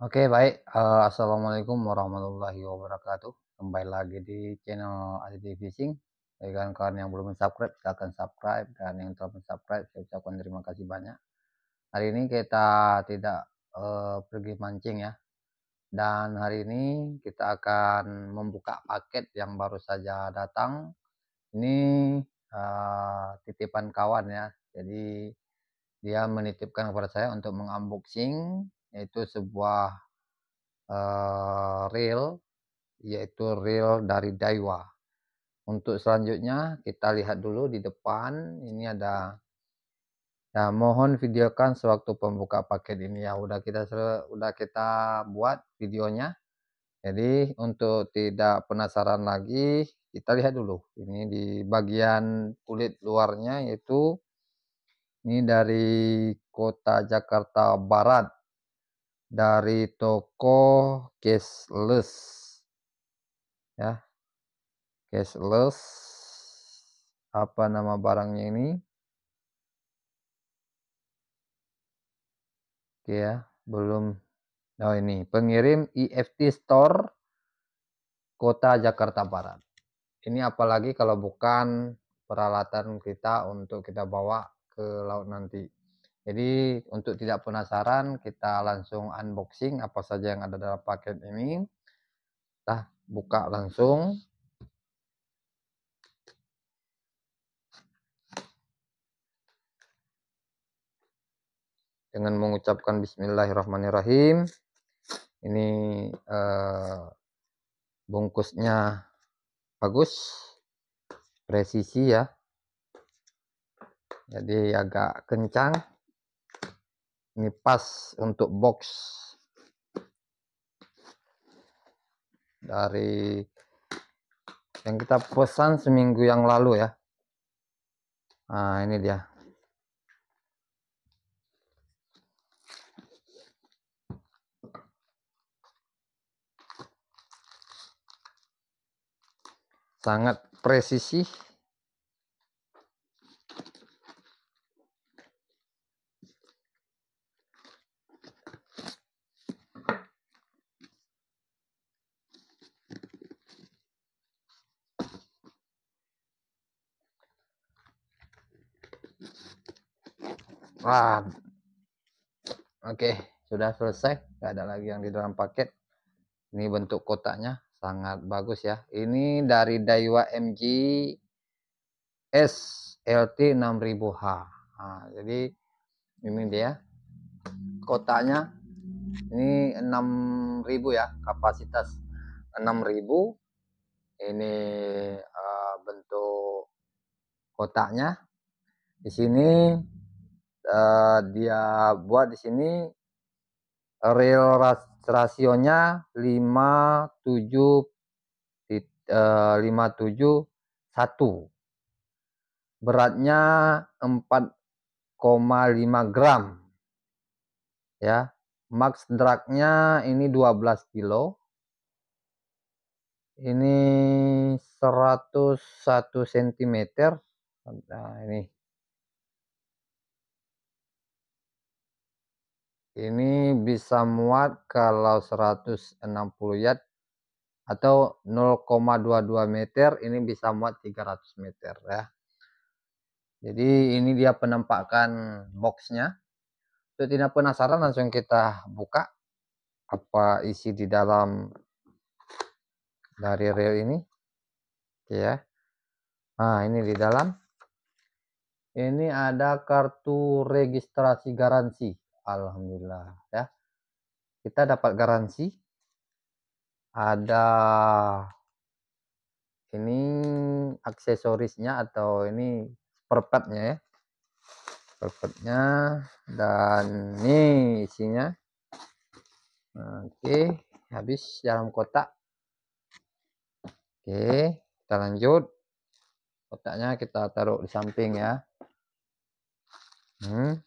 Oke, baik. Uh, Assalamualaikum warahmatullahi wabarakatuh. Kembali lagi di channel ADT Fishing. Bagi kalian, kawan yang belum subscribe, silahkan subscribe. Dan yang telah subscribe, saya ucapkan terima kasih banyak. Hari ini kita tidak uh, pergi mancing ya. Dan hari ini kita akan membuka paket yang baru saja datang. Ini uh, titipan kawan ya jadi dia menitipkan kepada saya untuk mengunboxing yaitu sebuah uh, reel yaitu reel dari Daiwa. Untuk selanjutnya kita lihat dulu di depan ini ada ya mohon videokan sewaktu pembuka paket ini ya udah kita udah kita buat videonya. Jadi untuk tidak penasaran lagi kita lihat dulu ini di bagian kulit luarnya yaitu ini dari kota Jakarta Barat. Dari toko cashless. Ya. Cashless. Apa nama barangnya ini? Oke ya, belum. Oh ini, pengirim EFT Store Kota Jakarta Barat. Ini apalagi kalau bukan peralatan kita untuk kita bawa ke laut nanti. Jadi untuk tidak penasaran kita langsung unboxing apa saja yang ada dalam paket ini. Nah, buka langsung. Dengan mengucapkan bismillahirrahmanirrahim. Ini eh, bungkusnya bagus. Presisi ya jadi agak kencang ini pas untuk box dari yang kita pesan seminggu yang lalu ya nah ini dia sangat presisi Run. Oke, sudah selesai. Tidak ada lagi yang di dalam paket. Ini bentuk kotaknya sangat bagus ya. Ini dari Daiwa MG SLT 6000H. Nah, jadi ini dia kotaknya. Ini 6000 ya, kapasitas 6000. Ini uh, bentuk kotaknya. Di sini uh, dia buat di sini real rasionya 57 uh, 571 beratnya 4,5 gram ya max dragnya ini 12 kilo ini 101 cm nah, ini ini bisa muat kalau 160 yard atau 0,22 meter ini bisa muat 300 meter ya jadi ini dia penampakan boxnya untuk tidak penasaran langsung kita buka apa isi di dalam dari rail ini oke ya nah ini di dalam ini ada kartu registrasi garansi alhamdulillah ya kita dapat garansi ada ini aksesorisnya atau ini perpetnya ya perpetnya dan ini isinya oke habis dalam kotak oke kita lanjut kotaknya kita taruh di samping ya hmm.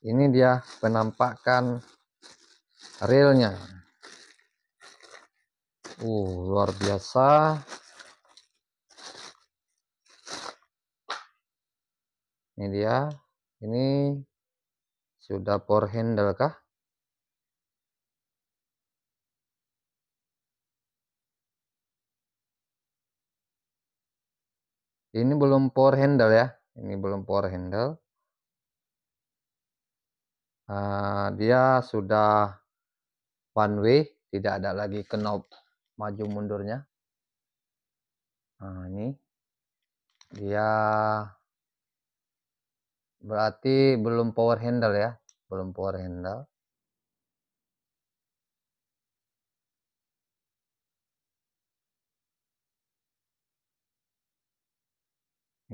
ini dia penampakan realnya uh luar biasa ini dia ini sudah power handle kah ini belum power handle ya ini belum power handle Eh, dia sudah one way, tidak ada lagi knob maju mundurnya. Nah, ini dia berarti belum power handle ya, belum power handle.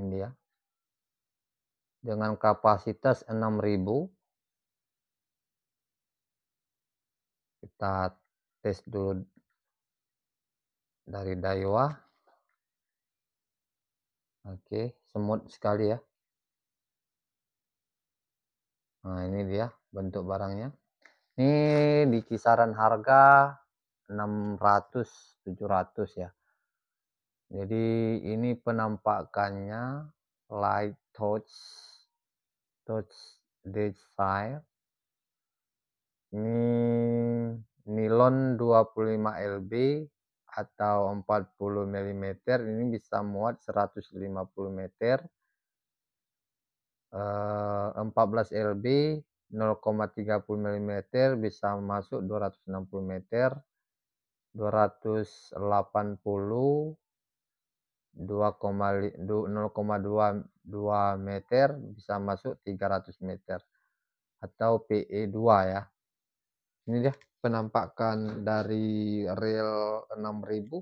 Ini dia. Dengan kapasitas 6000 kita tes dulu dari Daiwa oke semut sekali ya nah ini dia bentuk barangnya ini di kisaran harga 600 700 ya jadi ini penampakannya light touch touch design ini hmm, nilon 25 lb atau 40 mm ini bisa muat 150 meter 14 lb 0,30 mm bisa masuk 260 meter 280 2,2 meter bisa masuk 300 meter atau PE2 ya ini dia penampakan dari rel 6000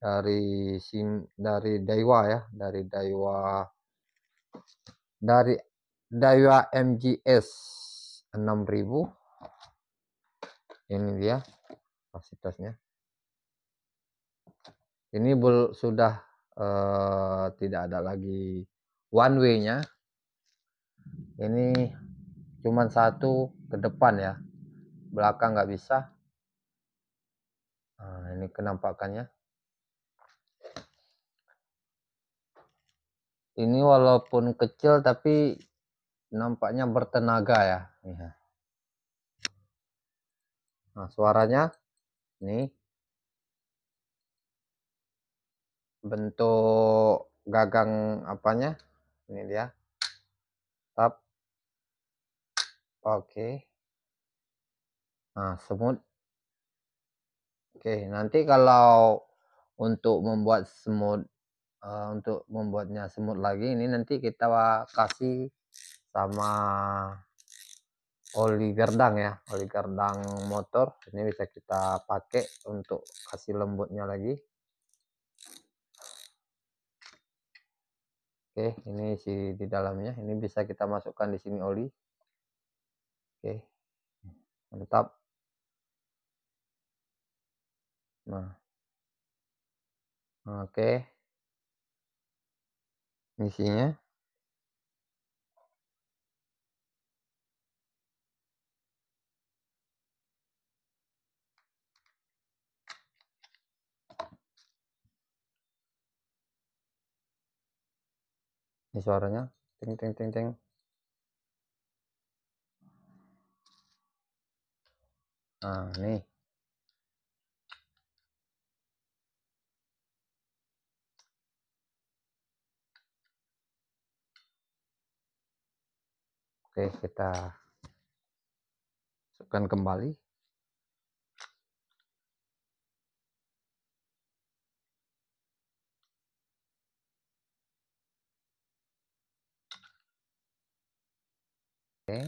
dari sim dari Daiwa ya dari Daiwa dari Daiwa MGS 6000 ini dia kapasitasnya ini sudah uh, tidak ada lagi one way nya ini cuman satu ke depan ya belakang nggak bisa nah, ini kenampakannya ini walaupun kecil tapi nampaknya bertenaga ya. Iya. Nah, suaranya ini bentuk gagang apanya? Ini dia. Tap. Oke. Okay. Nah, semut. Oke, nanti kalau untuk membuat semut uh, untuk membuatnya semut lagi ini nanti kita kasih sama oli gerdang ya, oli gerdang motor. Ini bisa kita pakai untuk kasih lembutnya lagi. Oke, ini isi di dalamnya. Ini bisa kita masukkan di sini oli. Oke. Mantap. Nah. Oke. Isinya. Ini suaranya. Ting ting ting ting. Nah, nih. Oke, kita masukkan kembali. Oke.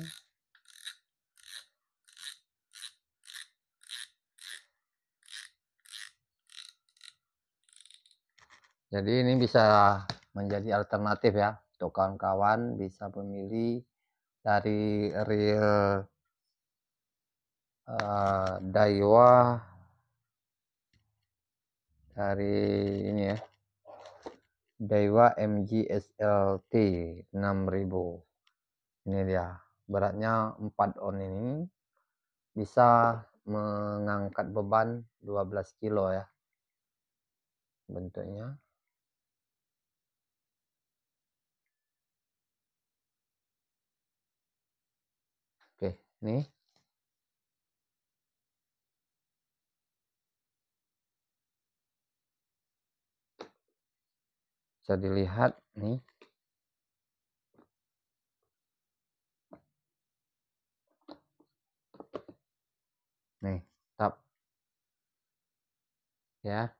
Jadi ini bisa menjadi alternatif ya untuk kawan-kawan bisa memilih dari real uh, eh, Daiwa dari ini ya Daiwa mgslt 6000 ini dia beratnya 4 on ini bisa mengangkat beban 12 kilo ya bentuknya nih Bisa dilihat nih. Nih, tap. Ya.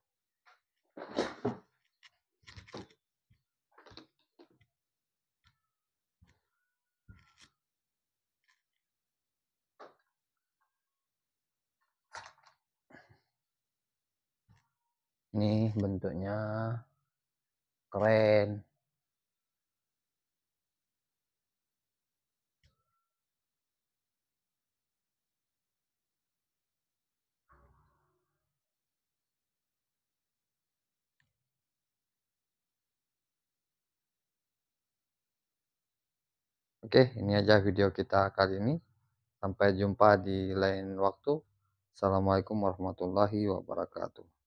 ini bentuknya keren Oke, ini aja video kita kali ini. Sampai jumpa di lain waktu. Assalamualaikum warahmatullahi wabarakatuh.